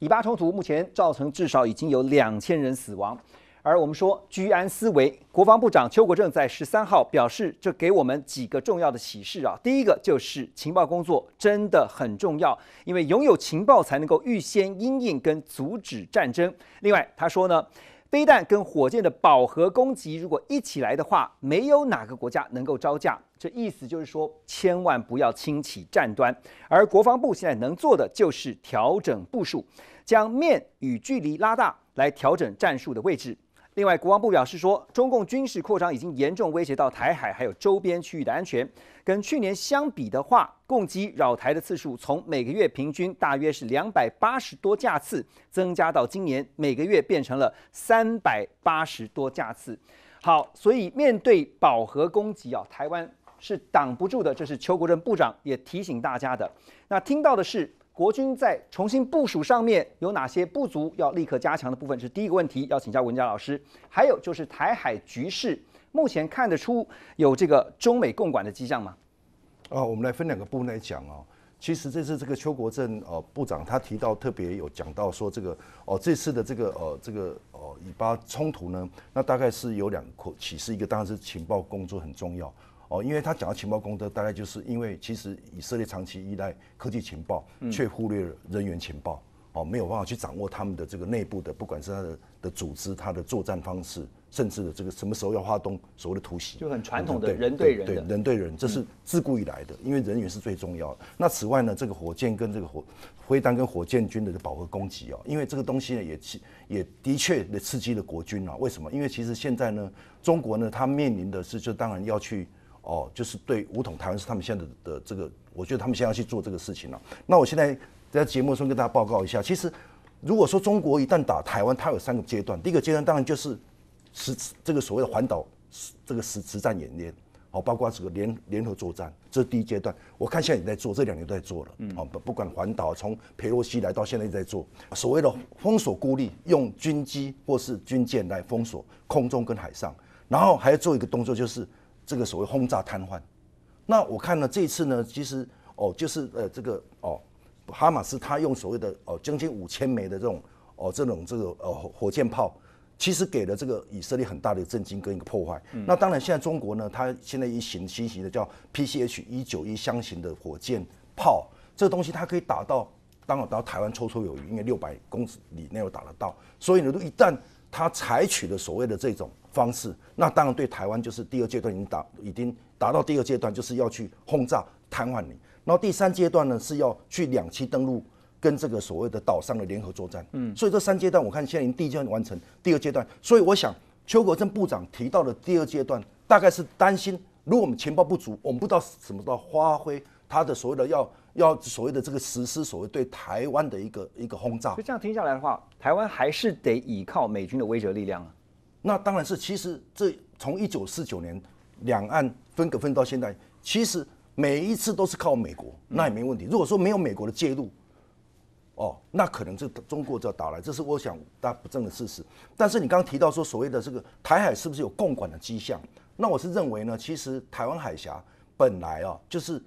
以巴冲突目前造成至少已经有两千人死亡，而我们说居安思危，国防部长邱国正在十三号表示，这给我们几个重要的启示啊。第一个就是情报工作真的很重要，因为拥有情报才能够预先应应跟阻止战争。另外他说呢，飞弹跟火箭的饱和攻击如果一起来的话，没有哪个国家能够招架。这意思就是说，千万不要轻启战端。而国防部现在能做的就是调整部署，将面与距离拉大，来调整战术的位置。另外，国防部表示说，中共军事扩张已经严重威胁到台海还有周边区域的安全。跟去年相比的话，攻击扰台的次数从每个月平均大约是两百八十多架次，增加到今年每个月变成了三百八十多架次。好，所以面对饱和攻击啊，台湾。是挡不住的，这是邱国正部长也提醒大家的。那听到的是国军在重新部署上面有哪些不足，要立刻加强的部分是第一个问题，要请教文佳老师。还有就是台海局势，目前看得出有这个中美共管的迹象吗？啊，我们来分两个部分来讲啊。其实这次这个邱国正呃部长他提到特别有讲到说这个哦，这次的这个呃这个呃以巴冲突呢，那大概是有两启示，一个当然是情报工作很重要。哦，因为他讲到情报功德，大概就是因为其实以色列长期依赖科技情报，却忽略了人员情报。哦，没有办法去掌握他们的这个内部的，不管是他的的组织、他的作战方式，甚至的这个什么时候要发动所谓的突袭，就很传统的人对人，对人对人，这是自古以来的，因为人员是最重要的。那此外呢，这个火箭跟这个火飞弹跟火箭军的饱和攻击啊，因为这个东西呢，也气也的确的刺激了国军啊。为什么？因为其实现在呢，中国呢，它面临的是，就当然要去。哦，就是对武统台湾是他们现在的的这个，我觉得他们现在要去做这个事情了。那我现在在节目中跟大家报告一下，其实如果说中国一旦打台湾，它有三个阶段。第一个阶段当然就是实这个所谓的环岛这个实实战演练，好，包括这个联联合作战，这是第一阶段。我看现在也在做，这两年都在做了。嗯，哦，不不管环岛，从佩洛西来到现在在做所谓的封锁孤立，用军机或是军舰来封锁空中跟海上，然后还要做一个动作就是。这个所谓轰炸瘫痪，那我看呢，这次呢，其实哦，就是呃，这个哦，哈马斯他用所谓的哦，将近五千枚的这种哦，这种这个呃火箭炮，其实给了这个以色列很大的震惊跟一个破坏。那当然，现在中国呢，它现在一型新型的叫 PCH 一九一箱型的火箭炮，这个东西它可以打到，当然到台湾绰绰有余，因为六百公里内我打得到，所以呢，一旦他采取的所谓的这种方式，那当然对台湾就是第二阶段已经达已经达到第二阶段，就是要去轰炸瘫痪你。然后第三阶段呢是要去两栖登陆，跟这个所谓的岛上的联合作战。嗯，所以这三阶段我看现在已经第一阶段完成，第二阶段。所以我想邱国正部长提到的第二阶段，大概是担心如果我们情报不足，我们不知道什么时候发挥他的所谓的要。要所谓的这个实施所谓对台湾的一个一个轰炸，这样听下来的话，台湾还是得依靠美军的威慑力量啊。那当然是，其实这从一九四九年两岸分隔分到现在，其实每一次都是靠美国，那也没问题。如果说没有美国的介入，哦，那可能这中国就要打来，这是我想大家不争的事实。但是你刚刚提到说所谓的这个台海是不是有共管的迹象？那我是认为呢，其实台湾海峡本来啊就是。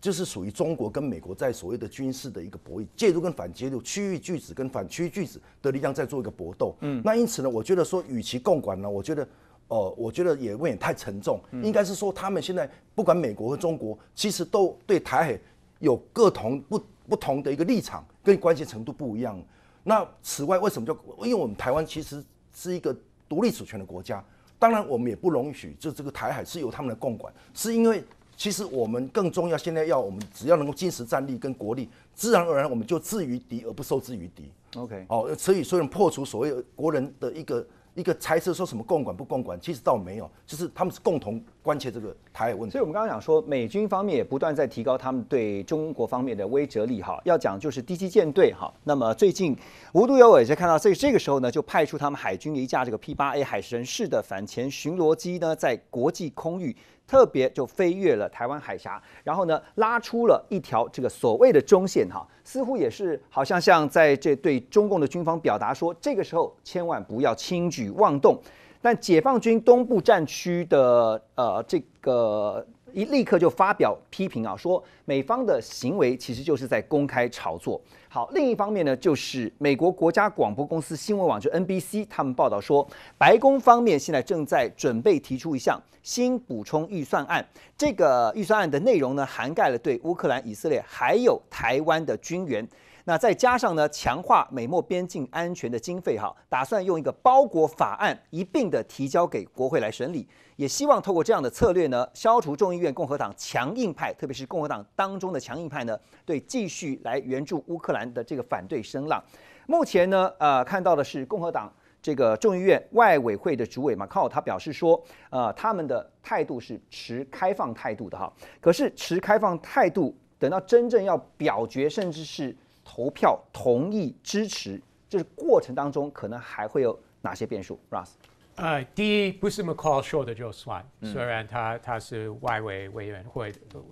就是属于中国跟美国在所谓的军事的一个博弈，介入跟反介入、区域巨子跟反区域巨子的力量在做一个搏斗。嗯，那因此呢，我觉得说与其共管呢，我觉得，呃，我觉得也未免太沉重。应该是说，他们现在不管美国和中国，其实都对台海有各同不不同的一个立场，跟关系程度不一样。那此外，为什么叫？因为我们台湾其实是一个独立主权的国家，当然我们也不容许就这个台海是由他们来共管，是因为。其实我们更重要，现在要我们只要能够坚持战力跟国力，自然而然我们就制于敌而不受制于敌。OK，好，所以所然破除所谓国人的一个一个猜测，说什么共管不共管，其实倒没有，就是他们是共同。关切这个台海问题，所以我们刚刚讲说，美军方面也不断在提高他们对中国方面的威慑力哈。要讲就是第七舰队哈。那么最近无独有偶，也看到，所以这个时候呢，就派出他们海军一架这个 P 八 A 海神式的反潜巡逻机呢，在国际空域特别就飞越了台湾海峡，然后呢拉出了一条这个所谓的中线哈，似乎也是好像像在这对中共的军方表达说，这个时候千万不要轻举妄动。但解放军东部战区的呃这个一立刻就发表批评啊，说美方的行为其实就是在公开炒作。好，另一方面呢，就是美国国家广播公司新闻网就 NBC 他们报道说，白宫方面现在正在准备提出一项新补充预算案，这个预算案的内容呢，涵盖了对乌克兰、以色列还有台湾的军援。那再加上呢，强化美墨边境安全的经费哈，打算用一个包裹法案一并的提交给国会来审理，也希望透过这样的策略呢，消除众议院共和党强硬派，特别是共和党当中的强硬派呢，对继续来援助乌克兰的这个反对声浪。目前呢，呃，看到的是共和党这个众议院外委会的主委马 a 他表示说，呃，他们的态度是持开放态度的哈，可是持开放态度，等到真正要表决，甚至是。投票同意支持，这是过程当中可能还会有哪些变数？Russ，呃，第一不是 m c c o l l l 的 j o s e 虽然他他是外围委员会呃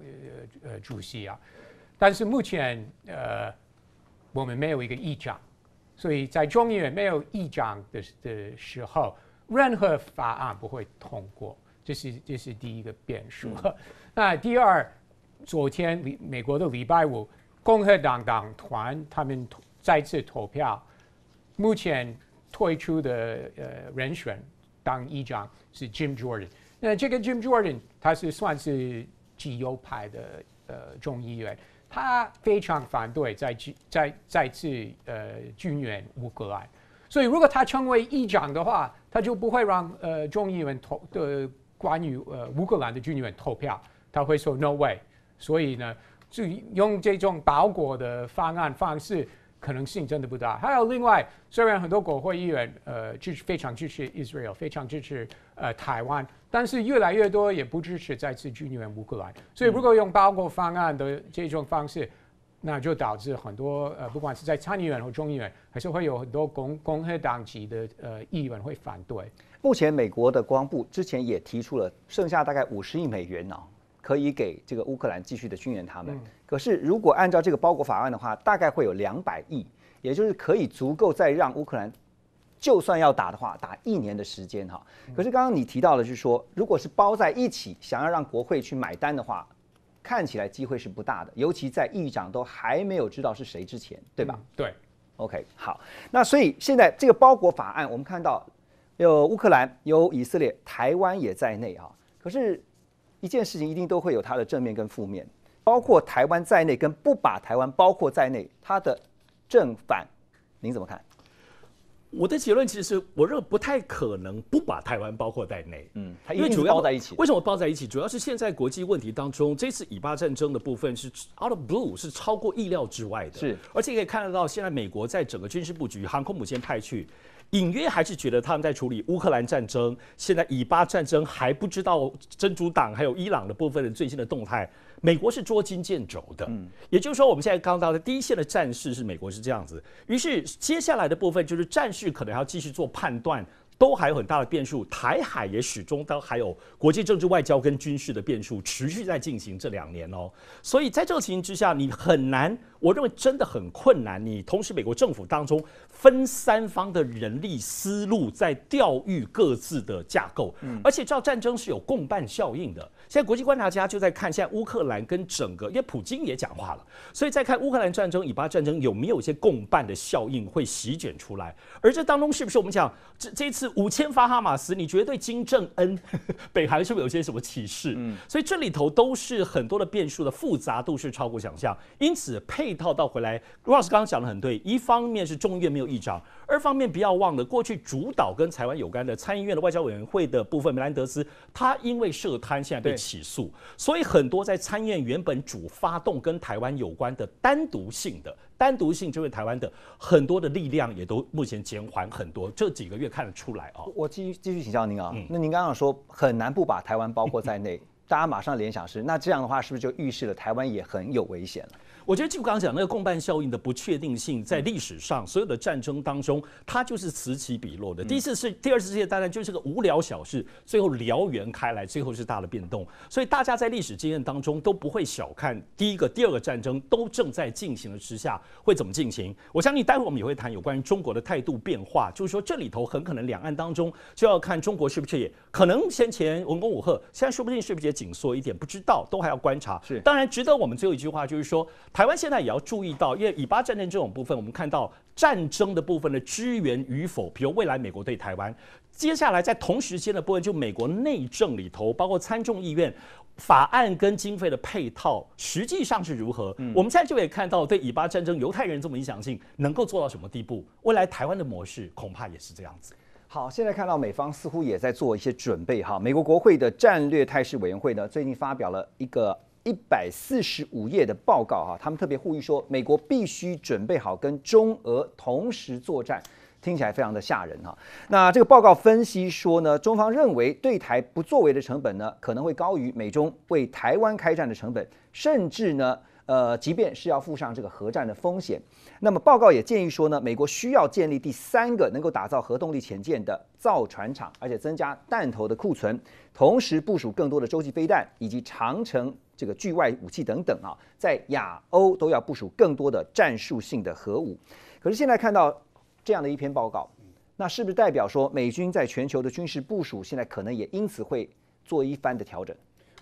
呃主席啊，但是目前呃我们没有一个议长，所以在众议院没有议长的的时候，任何法案不会通过，这是这是第一个变数。那第二，昨天礼美国的礼拜五。共和党党团他们再次投票，目前退出的呃人选当议长是 Jim Jordan。那这个 Jim Jordan 他是算是自由派的呃众议员，他非常反对再在再次呃军援乌克兰。所以如果他成为议长的话，他就不会让呃众议员投的关于呃乌克兰的军员投票，他会说 No way。所以呢。就用这种包裹的方案方式，可能性真的不大。还有另外，虽然很多国会议员呃支持非常支持 Israel，非常支持呃台湾，但是越来越多也不支持再次军援乌克兰。所以如果用包裹方案的这种方式，那就导致很多呃，不管是在参议院和众议院，还是会有很多共共和党籍的呃议员会反对。目前美国的光部之前也提出了剩下大概五十亿美元呢。可以给这个乌克兰继续的训练他们，可是如果按照这个包裹法案的话，大概会有两百亿，也就是可以足够再让乌克兰就算要打的话，打一年的时间哈。可是刚刚你提到的，是说，如果是包在一起，想要让国会去买单的话，看起来机会是不大的，尤其在议长都还没有知道是谁之前，对吧？对，OK，好，那所以现在这个包裹法案，我们看到有乌克兰、有以色列、台湾也在内哈。可是。一件事情一定都会有它的正面跟负面，包括台湾在内，跟不把台湾包括在内，它的正反，您怎么看？我的结论其实是，我认为不太可能不把台湾包括在内。嗯，因为主要包在一起。为什么包在一起？主要是现在国际问题当中，这次以巴战争的部分是 out of blue，是超过意料之外的。是，而且可以看得到，现在美国在整个军事布局，航空母舰派去，隐约还是觉得他们在处理乌克兰战争。现在以巴战争还不知道真主党还有伊朗的部分的最新的动态，美国是捉襟见肘的。嗯，也就是说，我们现在刚到的第一线的战事是美国是这样子。于是接下来的部分就是战事。可能还要继续做判断，都还有很大的变数。台海也始终都还有国际政治外交跟军事的变数持续在进行这两年哦，所以在这个情形之下，你很难。我认为真的很困难。你同时，美国政府当中分三方的人力思路在调育各自的架构，嗯，而且照战争是有共伴效应的。现在国际观察家就在看，现在乌克兰跟整个，因为普京也讲话了，所以再看乌克兰战争、以巴战争有没有一些共伴的效应会席卷出来。而这当中是不是我们讲这这次五千发哈马斯，你觉得对金正恩、北韩是不是有些什么启示？嗯，所以这里头都是很多的变数的复杂度是超过想象，因此配。一套到回来，Ross 刚刚讲的很对，一方面是众议院没有议长，二方面不要忘了过去主导跟台湾有关的参议院的外交委员会的部分，梅兰德斯他因为涉贪现在被起诉，所以很多在参议院原本主发动跟台湾有关的单独性的单独性，就是台湾的很多的力量也都目前减缓很多，这几个月看得出来啊。我继续继续请教您啊，那您刚刚说很难不把台湾包括在内，大家马上联想是那这样的话是不是就预示了台湾也很有危险了？我觉得就刚刚讲那个共伴效应的不确定性，在历史上所有的战争当中，它就是此起彼落的。第一次是第二次世界大战，就是个无聊小事，最后燎原开来，最后是大的变动。所以大家在历史经验当中都不会小看第一个、第二个战争都正在进行的之下会怎么进行。我相信待会我们也会谈有关于中国的态度变化，就是说这里头很可能两岸当中就要看中国是不是也可能先前文攻武赫，现在说不定是不是也紧缩一点，不知道都还要观察。是，当然值得我们最后一句话就是说。台湾现在也要注意到，因为以巴战争这种部分，我们看到战争的部分的支援与否，比如未来美国对台湾接下来在同时间的部分，就美国内政里头，包括参众议院法案跟经费的配套，实际上是如何。我们现在就也看到，对以巴战争，犹太人这么影响性能够做到什么地步？未来台湾的模式恐怕也是这样子。好，现在看到美方似乎也在做一些准备哈。美国国会的战略态势委员会呢，最近发表了一个。一百四十五页的报告哈，他们特别呼吁说，美国必须准备好跟中俄同时作战，听起来非常的吓人哈。那这个报告分析说呢，中方认为对台不作为的成本呢，可能会高于美中为台湾开战的成本，甚至呢，呃，即便是要附上这个核战的风险。那么报告也建议说呢，美国需要建立第三个能够打造核动力潜舰的造船厂，而且增加弹头的库存，同时部署更多的洲际飞弹以及长城。这个域外武器等等啊，在亚欧都要部署更多的战术性的核武。可是现在看到这样的一篇报告，那是不是代表说美军在全球的军事部署现在可能也因此会做一番的调整？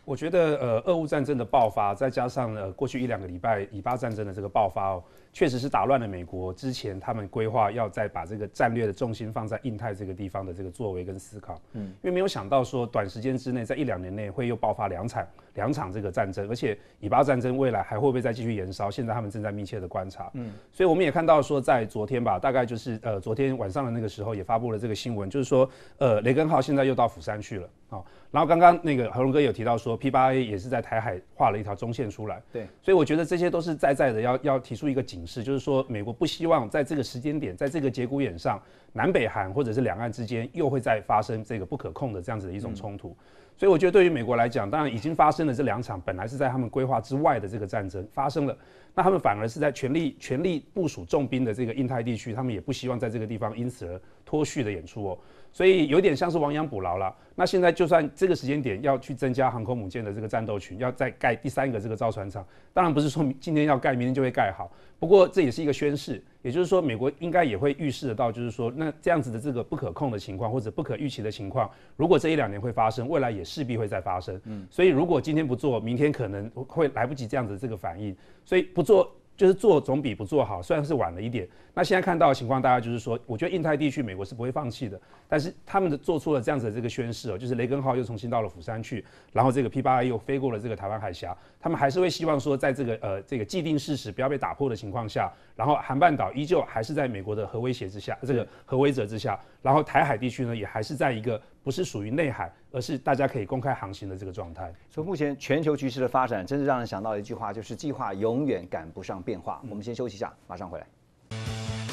我觉得，呃，俄乌战争的爆发，再加上呃过去一两个礼拜以巴战争的这个爆发哦。确实是打乱了美国之前他们规划要再把这个战略的重心放在印太这个地方的这个作为跟思考，嗯，因为没有想到说短时间之内，在一两年内会又爆发两场两场这个战争，而且以巴战争未来还会不会再继续延烧，现在他们正在密切的观察，嗯，所以我们也看到说在昨天吧，大概就是呃昨天晚上的那个时候也发布了这个新闻，就是说呃雷根号现在又到釜山去了，哦。然后刚刚那个何龙哥有提到说 P 八 A 也是在台海画了一条中线出来，对，所以我觉得这些都是在在的要要提出一个警。是，就是说，美国不希望在这个时间点，在这个节骨眼上，南北韩或者是两岸之间又会再发生这个不可控的这样子的一种冲突。所以，我觉得对于美国来讲，当然已经发生了这两场本来是在他们规划之外的这个战争发生了，那他们反而是在全力全力部署重兵的这个印太地区，他们也不希望在这个地方因此而脱序的演出哦。所以有点像是亡羊补牢了。那现在就算这个时间点要去增加航空母舰的这个战斗群，要再盖第三个这个造船厂，当然不是说今天要盖，明天就会盖好。不过这也是一个宣示，也就是说美国应该也会预示得到，就是说那这样子的这个不可控的情况或者不可预期的情况，如果这一两年会发生，未来也势必会再发生。嗯，所以如果今天不做，明天可能会来不及这样子这个反应，所以不做。就是做总比不做好，虽然是晚了一点。那现在看到的情况，大家就是说，我觉得印太地区美国是不会放弃的，但是他们的做出了这样子的这个宣示哦，就是“雷根号”又重新到了釜山去，然后这个 P 八 A 又飞过了这个台湾海峡，他们还是会希望说，在这个呃这个既定事实不要被打破的情况下，然后韩半岛依旧还是在美国的核威胁之下，这个核威慑之下，然后台海地区呢也还是在一个。不是属于内海，而是大家可以公开航行的这个状态。所以目前全球局势的发展，真是让人想到一句话，就是计划永远赶不上变化。我们先休息一下，马上回来。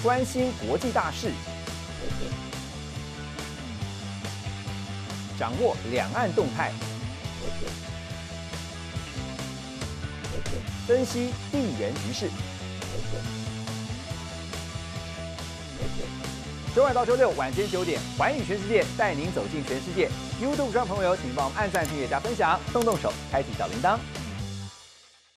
关心国际大事，掌握两岸动态，分析地缘局势。周二到周六晚间九点，《环宇全世界》带您走进全世界。YouTube 砖朋友，请帮我们按赞、订阅、加分享，动动手，开启小铃铛。